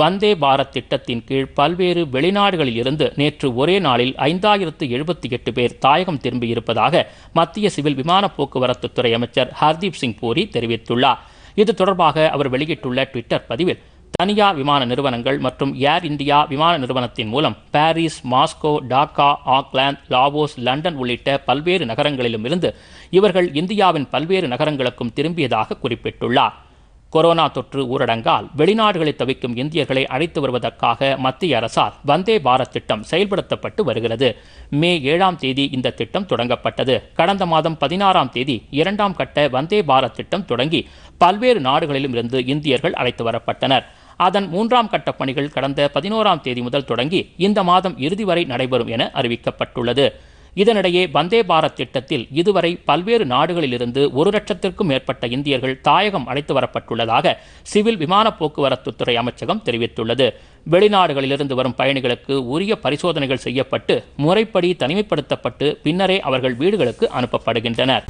வந்தே பாரத் திட்டத்தின் கீழ் பல்வேறு வெளிநாடுகளில் இருந்து நேற்று ஒரே நாளில் ஐந்தாயிரத்து எழுபத்தி எட்டு பேர் தாயகம் திரும்பியிருப்பதாக மத்திய சிவில் விமான போக்குவரத்து துறை அமைச்சர் ஹர்தீப் சிங் பூரி தெரிவித்துள்ளார் இது தொடர்பாக அவர் வெளியிட்டுள்ள ட்விட்டர் பதிவில் தனியார் விமான நிறுவனங்கள் மற்றும் ஏர் இந்தியா விமான நிறுவனத்தின் மூலம் Paris Moscow Dhaka Auckland Laos London உள்ளிட்ட பல்வேறு நகரங்களிலும் இருந்து இவர்கள் இந்தியாவின் பல்வேறு நகரங்களுக்கும் திரும்பியதாக குறிப்பிட்டுள்ளார் கொரோனா தொற்று ஊரடங்கால் வெளிநாடுகளை தவிக்கும் இந்தியர்களை அழைத்து வருவதற்காக மத்திய அரசால் வந்தே பாரத் திட்டம் செயல்படுத்தப்பட்டு வருகிறது மே ஏழாம் தேதி இந்த திட்டம் தொடங்கப்பட்டது கடந்த மாதம் பதினாறாம் தேதி இரண்டாம் கட்ட வந்தே பாரத் திட்டம் தொடங்கி பல்வேறு நாடுகளிலும் இருந்து இந்தியர்கள் அழைத்து வரப்பட்டனர் அதன் மூன்றாம் கட்ட பணிகள் கடந்த பதினோராம் தேதி முதல் தொடங்கி இந்த மாதம் இறுதி வரை நடைபெறும் என அறிவிக்கப்பட்டுள்ளது இதனிடையே வந்தே பாரத் திட்டத்தில் இதுவரை பல்வேறு நாடுகளிலிருந்து ஒரு லட்சத்திற்கும் மேற்பட்ட இந்தியர்கள் தாயகம் அழைத்து வரப்பட்டுள்ளதாக சிவில் விமான போக்குவரத்துத்துறை அமைச்சகம் தெரிவித்துள்ளது வெளிநாடுகளிலிருந்து வரும் பயணிகளுக்கு உரிய பரிசோதனைகள் செய்யப்பட்டு முறைப்படி தனிமைப்படுத்தப்பட்டு பின்னரே அவர்கள் வீடுகளுக்கு அனுப்பப்படுகின்றனர்